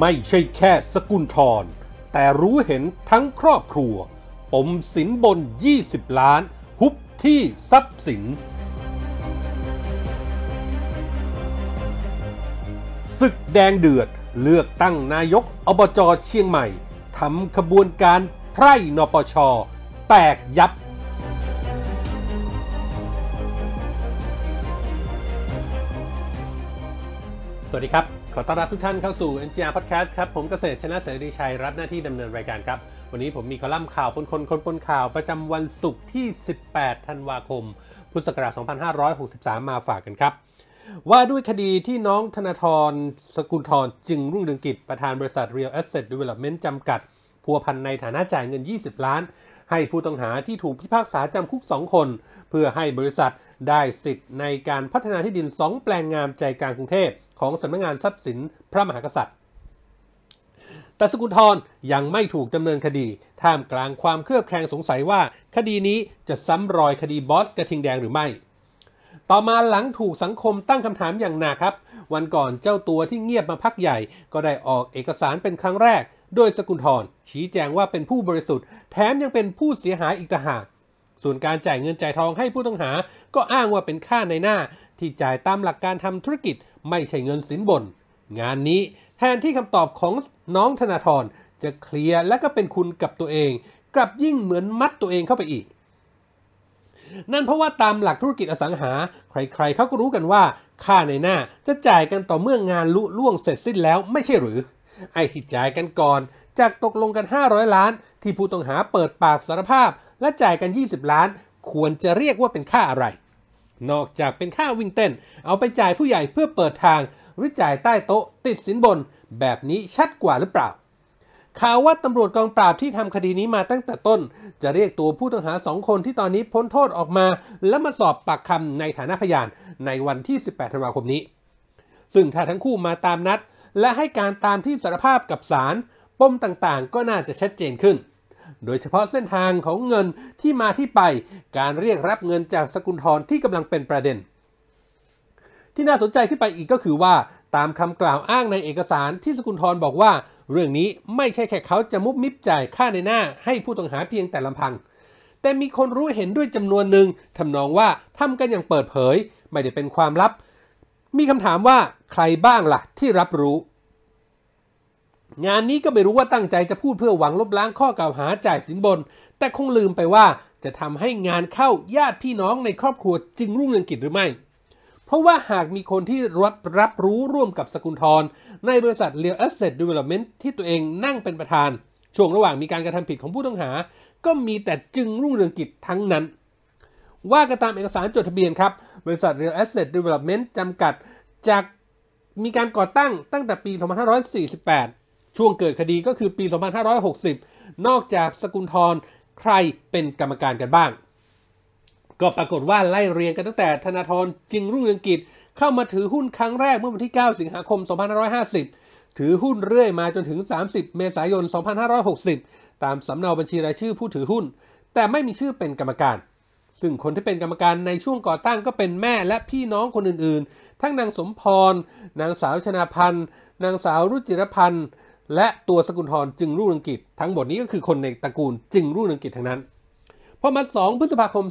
ไม่ใช่แค่สกุลทรแต่รู้เห็นทั้งครอบครัวปมสินบน 20 ล้านหุบที่ทรัพย์สินศึกแดงเดือดเลือกตั้งนายกอบจเชียงใหม่ ทำขบวนการไพร่นปช แตกยับ สวัสดีครับขอต้อนรับทุกท่านเข้าสู่ NGR Podcast ครับ ผมเกษตรชนะเสรีชัยรับหน้าที่ดำเนินรายการครับ วันนี้ผมมีคอลัมน์ข่าวปนคนคนปนข่าวประจำวันศุกร์ที่ 18ธันวาคม พุทธศักราช2563 มาฝากกันครับ ว่าด้วยคดีที่น้องธนาธรสกุลทรจึงรุ่งเรืองกิจประธานบริษัท Real Asset Development จำกัด พัวพันในฐานะจ่ายเงิน 20 ล้าน ให้ผู้ต้องหาที่ถูกพิพากษาจำคุก2คน เพื่อให้บริษัทได้สิทธิ์ในการพัฒนาที่ดิน 2 แปลงงามใจกลางกรุงเทพของสำนักงานทรัพย์สินพระมหากษัตริย์ แต่สกุลทรยังไม่ถูกดำเนินคดี ท่ามกลางความเครือบแคลงสงสัยว่า คดีนี้จะซ้ำรอยคดีบอสกระทิงแดงหรือไม่ ต่อมาหลังถูกสังคมตั้งคำถามอย่างหนักครับ วันก่อนเจ้าตัวที่เงียบมาพักใหญ่ ก็ได้ออกเอกสารเป็นครั้งแรก โดยสกุลทรชี้แจงว่าเป็นผู้บริสุทธิ์ แถมยังเป็นผู้เสียหายอีกต่างหาก ส่วนการจ่ายเงินจ่ายทองให้ผู้ต้องหา ก็อ้างว่าเป็นค่าในหน้า ที่จ่ายตามหลักการทำธุรกิจไม่ใช่เงินสินบน งานนี้แทนที่คำตอบของน้องธนาธรจะเคลียร์และก็เป็นคุณกับตัวเอง กลับยิ่งเหมือนมัดตัวเองเข้าไปอีก นั่นเพราะว่าตามหลักธุรกิจอสังหา ใครๆเขาก็รู้กันว่าค่าในหน้าจะจ่ายกันต่อเมื่องานลุล่วงเสร็จสิ้นแล้วไม่ใช่หรือ ไอ้ที่จ่ายกันก่อน จากตกลงกัน 500 ล้าน ที่ผู้ต้องหาเปิดปากสารภาพ และจ่ายกัน 20 ล้าน ควรจะเรียกว่าเป็นค่าอะไรนอกจากเป็นค่าวิ่งเต้นเอาไปจ่ายผู้ใหญ่เพื่อเปิดทางหรือจ่ายใต้โต๊ะ ติดสินบน แบบนี้ชัดกว่าหรือเปล่าข่าวว่าตำรวจกองปราบที่ทำคดีนี้มาตั้งแต่ต้น จะเรียกตัวผู้ต้องหาสองคนที่ตอนนี้พ้นโทษออกมา และมาสอบปากคำในฐานะพยานในวันที่ 18ธันวาคมนี้ ซึ่งถ้าทั้งคู่มาตามนัด และให้การตามที่สารภาพกับศาลปมต่างๆ ก็น่าจะชัดเจนขึ้นโดยเฉพาะเส้นทางของเงินที่มาที่ไปการเรียกรับเงินจากสกุลทรที่กำลังเป็นประเด็น ที่น่าสนใจขึ้นไปอีกก็คือว่า ตามคำกล่าวอ้างในเอกสารที่สกุลทรบอกว่า เรื่องนี้ไม่ใช่แค่เขาจะมุบมิบจ่ายค่าในหน้าให้ผู้ต้องหาเพียงแต่ลำพัง แต่มีคนรู้เห็นด้วยจำนวนหนึ่งทำนองว่าทำกันอย่างเปิดเผย ไม่ได้เป็นความลับ มีคำถามว่าใครบ้างละ่ะ ที่รับรู้งานนี้ก็ไม่รู้ว่าตั้งใจจะพูดเพื่อหวังลบล้างข้อกล่าวหาจ่ายสินบน แต่คงลืมไปว่าจะทำให้งานเข้าญาติพี่น้องในครอบครัวจึงรุ่งเรืองกิจหรือไม่ เพราะว่าหากมีคนที่รับรับรู้ร่วมกับสกุลทร ในบริษัทเรียลแอสเซทดีเวลลอปเมนต์ที่ตัวเองนั่งเป็นประธานช่วงระหว่างมีการกระทำผิดของผู้ต้องหา ก็มีแต่จึงรุ่งเรืองกิจทั้งนั้น ว่ากันตามเอกสารจดทะเบียนครับ บริษัท Real Asset Development จำกัด จากมีการก่อตั้งตั้งแต่ปี2548ช่วงเกิดคดีก็คือปี 2560 นอกจากสกุลทร ใครเป็นกรรมการกันบ้าง ก็ปรากฏว่าไล่เรียงกันตั้งแต่ ธนาธรจึงรุ่งเรืองกิจ เข้ามาถือหุ้นครั้งแรกเมื่อวันที่ 9 สิงหาคม 2550 ถือหุ้นเรื่อยมาจนถึง 30 เมษายน 2560 ตามสำเนาบัญชีรายชื่อผู้ถือหุ้น แต่ไม่มีชื่อเป็นกรรมการ ซึ่งคนที่เป็นกรรมการในช่วงก่อตั้งก็เป็นแม่และพี่น้องคนอื่นๆ ทั้งนางสมพร นางสาวชนาพันธ์ นางสาวรุจิรพันธ์และตัวสกุลทรจึงรุ่งเรืองกิจทั้งหมดนี้ก็คือคนในตระกูลจึงรุ่งเรืองกิจทั้งนั้น พอมา2พฤษภาคม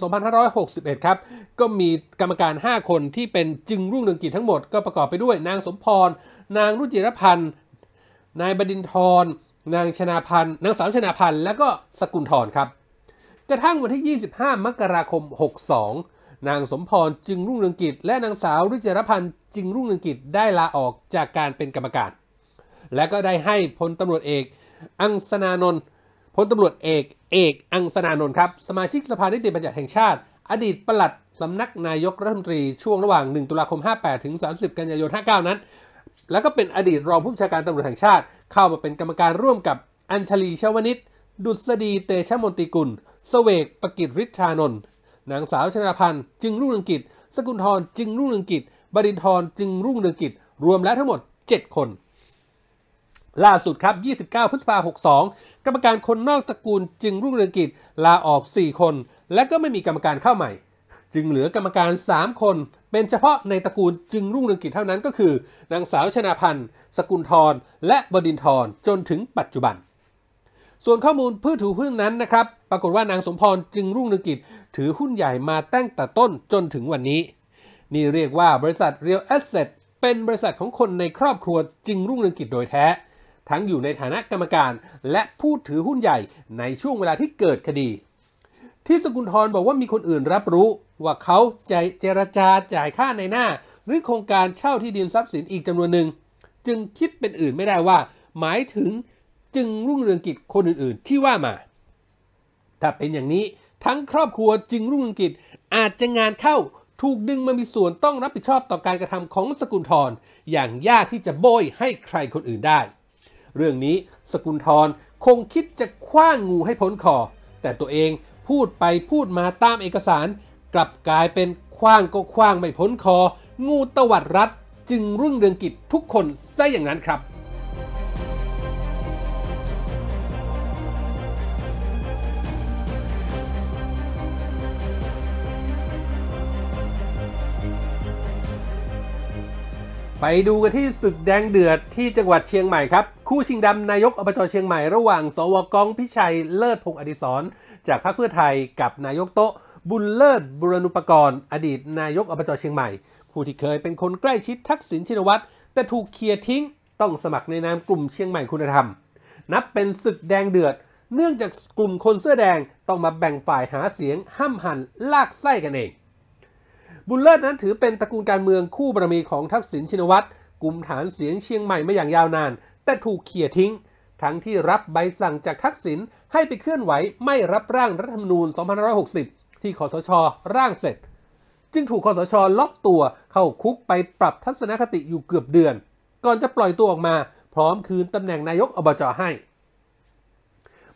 2561ครับก็มีกรรมการ5คนที่เป็นจึงรุ่งเรืองกิจทั้งหมดก็ประกอบไปด้วยนางสมพรนางรุจิรพันธ์นายบดินทรนางชนาพันธ์นางสาวชนาพันธ์และก็สกุลทรครับ กระทั่งวันที่25 มกราคม62นางสมพรจึงรุ่งเรืองกิจและนางสาวรุจิรพันธ์จึงรุ่งเรืองกิจได้ลาออกจากการเป็นกรรมการและก็ได้ให้พลตำรวจเอกอังสนานนท์ พลตำรวจเอกเอกอังสนานนท์ครับ สมาชิกสภานิติบัญญัติแห่งชาติ อดีตปลัดสำนักนายกรัฐมนตรีช่วงระหว่าง 1 ตุลาคม 58 ถึง 30 กันยายน59 นั้น แล้วก็เป็นอดีตรองผู้บัญชาการตำรวจแห่งชาติ เข้ามาเป็นกรรมการร่วมกับอัญชลีชวนิชดุษฎีเตชะมนติกุล สเวกปกิจริชานนท์ นางสาวชนาพันธ์จึงรุ่งเรืองกิจสกุลทรจึงรุ่งเรืองกิจบดินทรจึงรุ่งเรืองกิจรวมแล้วทั้งหมด 7 คนล่าสุดครับ 29 พฤษภาคม 62 กรรมการคนนอกตระกูลจึงรุ่งเรืองกิจลาออก 4 คน และก็ไม่มีกรรมการเข้าใหม่ จึงเหลือกรรมการ 3 คน เป็นเฉพาะในตระกูลจึงรุ่งเรืองกิจเท่านั้นก็คือ นางสาวชนาพันธ์ สกุลทรและบดินทรจนถึงปัจจุบัน ส่วนข้อมูลพื้นถูอหุ้นนั้นนะครับ ปรากฏว่านางสมพรจึงรุ่งเรืองกิจถือหุ้นใหญ่มาตั้งแต่ต้นจนถึงวันนี้ นี่เรียกว่าบริษัทเรียลแอสเซทเป็นบริษัทของคนในครอบครัวจึงรุ่งเรืองกิจโดยแท้ทั้งอยู่ในฐานะกรรมการและผู้ถือหุ้นใหญ่ในช่วงเวลาที่เกิดคดี ที่สกุลทรบอกว่ามีคนอื่นรับรู้ ว่าเขาใจเจรจาจ่ายค่าในหน้า หรือโครงการเช่าที่ดินทรัพย์สินอีกจำนวนหนึ่ง จึงคิดเป็นอื่นไม่ได้ว่า หมายถึงจึงรุ่งเรืองกิจคนอื่นๆ ที่ว่ามา ถ้าเป็นอย่างนี้ทั้งครอบครัวจึงรุ่งเรืองกิจอาจจะงานเข้า ถูกดึงมามีส่วนต้องรับผิดชอบต่อการกระทำของสกุลทรออย่างยากที่จะโบยให้ใครคนอื่นได้เรื่องนี้สกุลทรคงคิดจะคว้างงูให้พ้นคอแต่ตัวเองพูดไปพูดมาตามเอกสาร กลับกลายเป็นคว้างก็คว้างไม่พ้นคอ งูตวัดรัดจึงรุ่งเรืองกิจทุกคนซะอย่างนั้นครับ ไปดูกันที่ศึกแดงเดือดที่จังหวัดเชียงใหม่ครับคู่ชิงดำนายกอบจเชียงใหม่ ระหว่างสวกองพิชัยเลิศพงอดิศรจากพรรคเพื่อไทยกับนายกโตะบุญเลิศบุรณุปกรณ์ อดีตนายกอบจเชียงใหม่ ผู้ที่เคยเป็นคนใกล้ชิดทักษิณชินวัตรแต่ถูกเคลียร์ทิ้งต้องสมัครในนามกลุ่มเชียงใหม่คุณธรรม นับเป็นศึกแดงเดือด เนื่องจากกลุ่มคนเสื้อแดงต้องมาแบ่งฝ่ายหาเสียงห้ำหันลากไส้กันเอง บุญเลิศนั้นถือเป็นตระกูลการเมืองคู่บารมีของทักษิณชินวัตรกลุ่มฐานเสียงเชียงใหม่มาอย่างยาวนานแต่ถูกเขี่ยทิ้ง ทั้งที่รับใบสั่งจากทักษิณให้ไปเคลื่อนไหวไม่รับร่างรัฐธรรมนูญ2560 ที่คอสช ร่างเสร็จ จึงถูกคอสช ล็อกตัวเข้าคุกไปปรับทัศนคติอยู่เกือบเดือน ก่อนจะปล่อยตัวออกมา พร้อมคืนตำแหน่งนายกอบจให้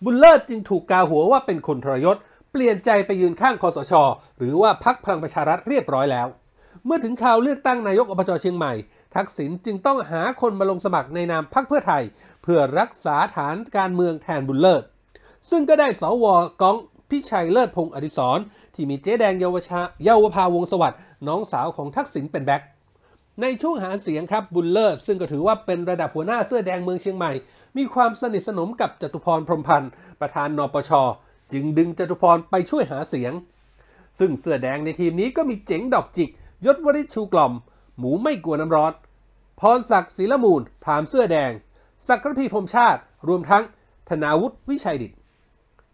บุญเลิศจึงถูกกาหัวว่าเป็นคนทรยศ เปลี่ยนใจไปยืนข้างคอสชหรือว่าพักพลังประชารัฐเรียบร้อยแล้ว เมื่อถึงคราวเลือกตั้งนายกอบจเชียงใหม่ทักษิณจึงต้องหาคนมาลงสมัครในนามพรรคเพื่อไทย เพื่อรักษาฐานการเมืองแทนบุญเลิศ ซึ่งก็ได้สวกองพิชัยเลิศพงศ์อดิศรที่มีเจ๊แดงเยาวชาเยาวภาวงสวัสด์น้องสาวของทักษิณเป็นแบ็คในช่วงหาเสียงครับบุญเลิศซึ่งก็ถือว่าเป็นระดับหัวหน้าเสื้อแดงเมืองเชียงใหม่ มีความสนิทสนมกับจตุพรพรมพันธ์ประธานนปชจึงดึงจตุพรไปช่วยหาเสียง ซึ่งเสื้อแดงในทีมนี้ก็มีเจ๋งดอกจิกยศวริชูกล่อมหมูไม่กลัวน้ำร้อนพรศักดิ์ศิลมูลพรามเสื้อแดง สักรพีพรมชาติ รวมทั้ง ธนาวุฒิวิชัยดิต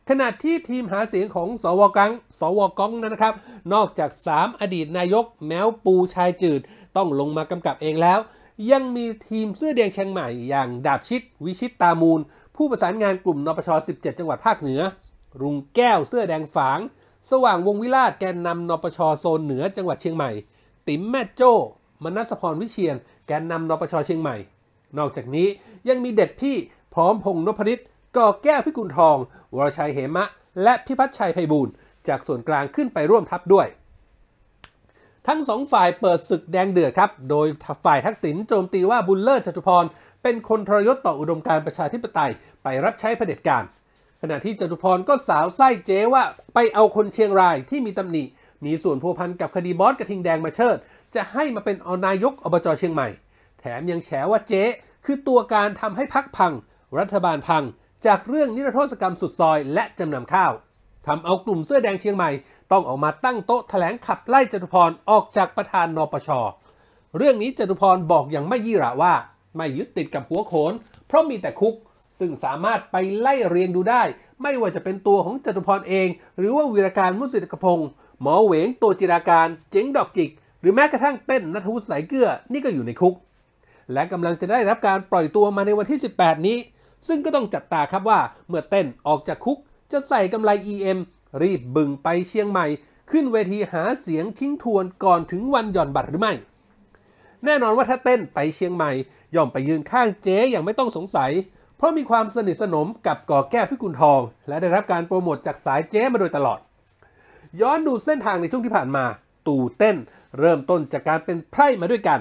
ขณะที่ทีมหาเสียงของสวกัง สวกองนะครับ นอกจาก 3 อดีตนายกแมวปูชายจืด ต้องลงมากำกับเองแล้ว ยังมีทีมเสื้อแดงเชียงใหม่ อย่างดาบชิด วิชิตตามูล ผู้ประสานงานกลุ่มนปช17 จังหวัดภาคเหนือ รุงแก้วเสื้อแดงฝาง สว่างวงวิราชแกนนำนปชโซนเหนือจังหวัดเชียงใหม่ ติ๋มแม่โจ้มนัสพรวิเชียนแกนนำนปชเชียงใหม่ นอกจากนี้ยังมีเด็ดพี่พร้อมพงนพริตก่อแก้วพิกุลทอง วรชัยเหมะ และพิพัฒชัยไพบูลจากส่วนกลางขึ้นไปร่วมทัพด้วย ทั้งสองฝ่ายเปิดศึกแดงเดือดครับ โดยฝ่ายทักษิณโจมตีว่าบุลเลอร์จตุพร เป็นคนทรยศต่ออุดมการประชาธิปไตยไปรับใช้เผด็จการขณะที่จตุพรก็สาวไส้เจ๊ว่าไปเอาคนเชียงรายที่มีตำหนิ มีส่วนพัวพันกับคดีบอสกระทิงแดงมาเชิดจะให้มาเป็นอนายกอบจเชียงใหม่ แถมยังแฉว่าเจ๊คือตัวการทำให้พักพัง รัฐบาลพัง จากเรื่องนิรโทษกรรมสุดซอยและจำนำข้าว ทำเอากลุ่มเสื้อแดงเชียงใหม่ ต้องออกมาตั้งโต๊ะแถลงขับไล่จตุพร ออกจากประธานนปช เรื่องนี้จตุพรบอกอย่างไม่ยี่ระว่า ไม่ยึดติดกับหัวโขน เพราะมีแต่คุกซึ่งสามารถไปไล่เรียงดูได้ ไม่ว่าจะเป็นตัวของจตุพรเอง หรือว่าวีรการมุสิตกพงศ์หมอเหวง ตัวจิราการ เจ๋งดอกจิกหรือแม้กระทั่งเต้นนัทวุฒิสายเกลือนี่ก็อยู่ในคุก และกำลังจะได้รับการปล่อยตัวมาในวันที่ 18 นี้ ซึ่งก็ต้องจับตาครับว่าเมื่อเต้นออกจากคุกจะใส่กำไร EM รีบบึงไปเชียงใหม่ ขึ้นเวทีหาเสียงทิ้งทวนก่อนถึงวันหย่อนบัตรหรือไม่ แน่นอนว่าถ้าเต้นไปเชียงใหม่ ย่อมไปยืนข้างเจ๊อย่างไม่ต้องสงสัย เพราะมีความสนิทสนมกับก่อแก้พิกุลทองและได้รับการโปรโมทจากสายเจ๊มาโดยตลอด ย้อนดูเส้นทางในช่วงที่ผ่านมา ตู่เต้นเริ่มต้นจากการเป็นไพร่มาด้วยกัน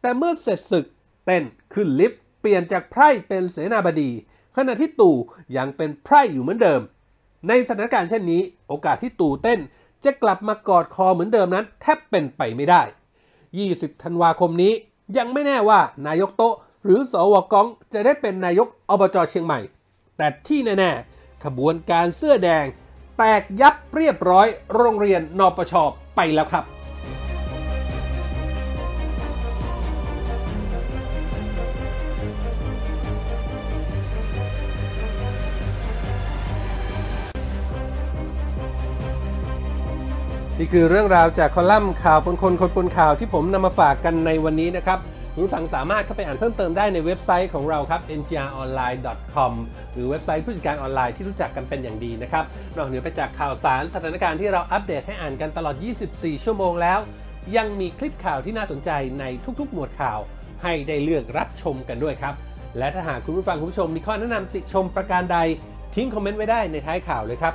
แต่เมื่อเสร็จศึกเต้นขึ้นลิฟต์เปลี่ยนจากไพร่เป็นเสนาบดี ขณะที่ตู่ยังเป็นไพร่อยู่เหมือนเดิม ในสถานการณ์เช่นนี้ โอกาสที่ตู่เต้นจะกลับมากอดคอเหมือนเดิมนั้นแทบเป็นไปไม่ได้ 20 ธันวาคมนี้ยังไม่แน่ว่านายกโตะหรือสวกองจะได้เป็นนายกอบจเชียงใหม่ แต่ที่แน่ๆ ขบวนการเสื้อแดง แตกยับเรียบร้อยโรงเรียนนปชไปแล้วครับนี่คือเรื่องราวจากคอลัมน์ข่าวปนคนคนปนข่าวที่ผมนำมาฝากกันในวันนี้นะครับผู้ฟังสามารถเข้าไปอ่านเพิ่มเติมได้ในเว็บไซต์ของเราครับ ngronline.com หรือเว็บไซต์ผู้จัดการออนไลน์ที่รู้จักกันเป็นอย่างดีนะครับ นอกเหนือไปจากข่าวสารสถานการณ์ที่เราอัปเดตให้อ่านกันตลอด 24 ชั่วโมงแล้ว ยังมีคลิปข่าวที่น่าสนใจในทุกๆ หมวดข่าวให้ได้เลือกรับชมกันด้วยครับและถ้าหากคุณผู้ฟังคุณผู้ชม มีข้อแนะนำติชมประการใดทิ้งคอมเมนต์ไว้ได้ในท้ายข่าวเลยครับ